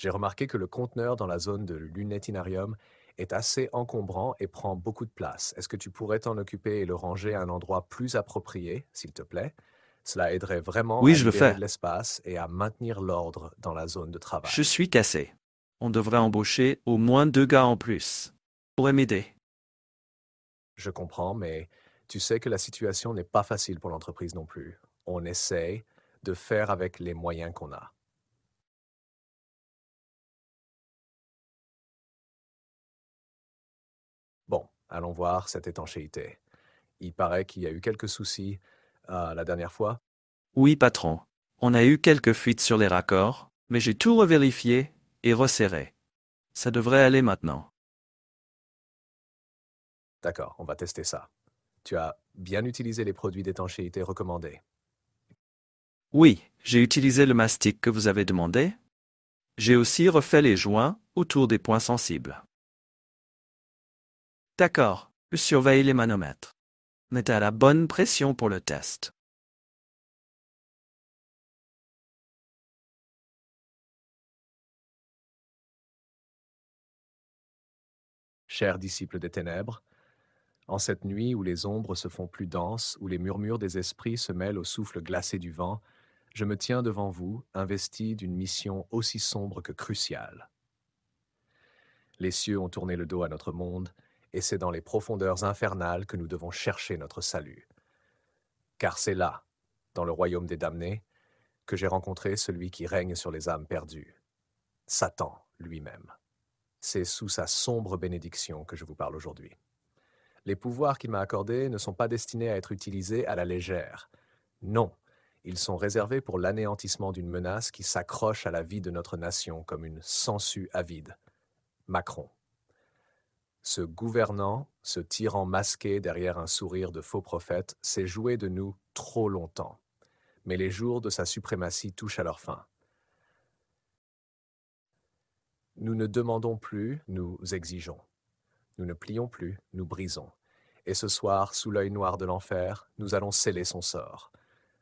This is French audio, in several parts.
J'ai remarqué que le conteneur dans la zone de lunetinarium est assez encombrant et prend beaucoup de place. Est-ce que tu pourrais t'en occuper et le ranger à un endroit plus approprié, s'il te plaît Cela aiderait vraiment à je l'espace et à maintenir l'ordre dans la zone de travail. Je suis cassé. On devrait embaucher au moins deux gars en plus. pourrais m'aider. Je comprends, mais tu sais que la situation n'est pas facile pour l'entreprise non plus. On essaie de faire avec les moyens qu'on a. Allons voir cette étanchéité. Il paraît qu'il y a eu quelques soucis euh, la dernière fois. Oui, patron. On a eu quelques fuites sur les raccords, mais j'ai tout revérifié et resserré. Ça devrait aller maintenant. D'accord, on va tester ça. Tu as bien utilisé les produits d'étanchéité recommandés. Oui, j'ai utilisé le mastic que vous avez demandé. J'ai aussi refait les joints autour des points sensibles. D'accord, surveille les manomètres. Mets à la bonne pression pour le test. Chers disciples des ténèbres, en cette nuit où les ombres se font plus denses, où les murmures des esprits se mêlent au souffle glacé du vent, je me tiens devant vous, investi d'une mission aussi sombre que cruciale. Les cieux ont tourné le dos à notre monde, et c'est dans les profondeurs infernales que nous devons chercher notre salut. Car c'est là, dans le royaume des damnés, que j'ai rencontré celui qui règne sur les âmes perdues, Satan lui-même. C'est sous sa sombre bénédiction que je vous parle aujourd'hui. Les pouvoirs qu'il m'a accordés ne sont pas destinés à être utilisés à la légère. Non, ils sont réservés pour l'anéantissement d'une menace qui s'accroche à la vie de notre nation comme une sangsue avide. Macron. Ce gouvernant, ce tyran masqué derrière un sourire de faux prophète, s'est joué de nous trop longtemps. Mais les jours de sa suprématie touchent à leur fin. Nous ne demandons plus, nous exigeons. Nous ne plions plus, nous brisons. Et ce soir, sous l'œil noir de l'enfer, nous allons sceller son sort.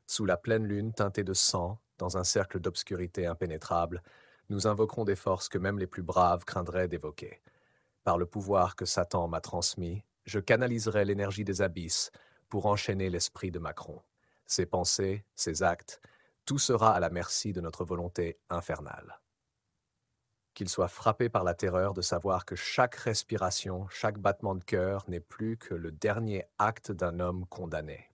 Sous la pleine lune teintée de sang, dans un cercle d'obscurité impénétrable, nous invoquerons des forces que même les plus braves craindraient d'évoquer. Par le pouvoir que Satan m'a transmis, je canaliserai l'énergie des abysses pour enchaîner l'esprit de Macron. Ses pensées, ses actes, tout sera à la merci de notre volonté infernale. Qu'il soit frappé par la terreur de savoir que chaque respiration, chaque battement de cœur n'est plus que le dernier acte d'un homme condamné.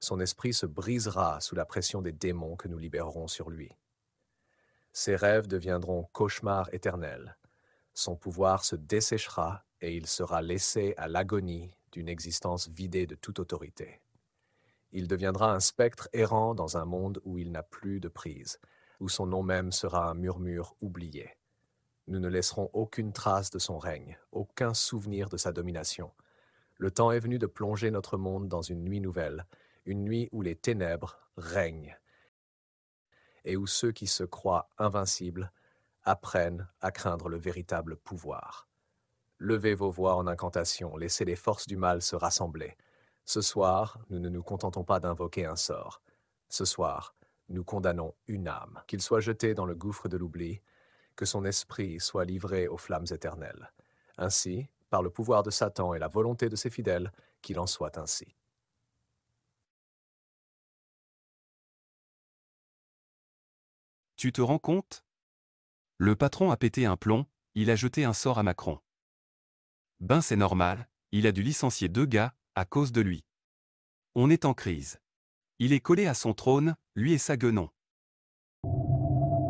Son esprit se brisera sous la pression des démons que nous libérerons sur lui. Ses rêves deviendront cauchemars éternels, son pouvoir se desséchera et il sera laissé à l'agonie d'une existence vidée de toute autorité. Il deviendra un spectre errant dans un monde où il n'a plus de prise, où son nom même sera un murmure oublié. Nous ne laisserons aucune trace de son règne, aucun souvenir de sa domination. Le temps est venu de plonger notre monde dans une nuit nouvelle, une nuit où les ténèbres règnent, et où ceux qui se croient invincibles apprennent à craindre le véritable pouvoir. Levez vos voix en incantation, laissez les forces du mal se rassembler. Ce soir, nous ne nous contentons pas d'invoquer un sort. Ce soir, nous condamnons une âme, qu'il soit jeté dans le gouffre de l'oubli, que son esprit soit livré aux flammes éternelles. Ainsi, par le pouvoir de Satan et la volonté de ses fidèles, qu'il en soit ainsi. Tu te rends compte le patron a pété un plomb, il a jeté un sort à Macron. Ben c'est normal, il a dû licencier deux gars, à cause de lui. On est en crise. Il est collé à son trône, lui et sa guenon.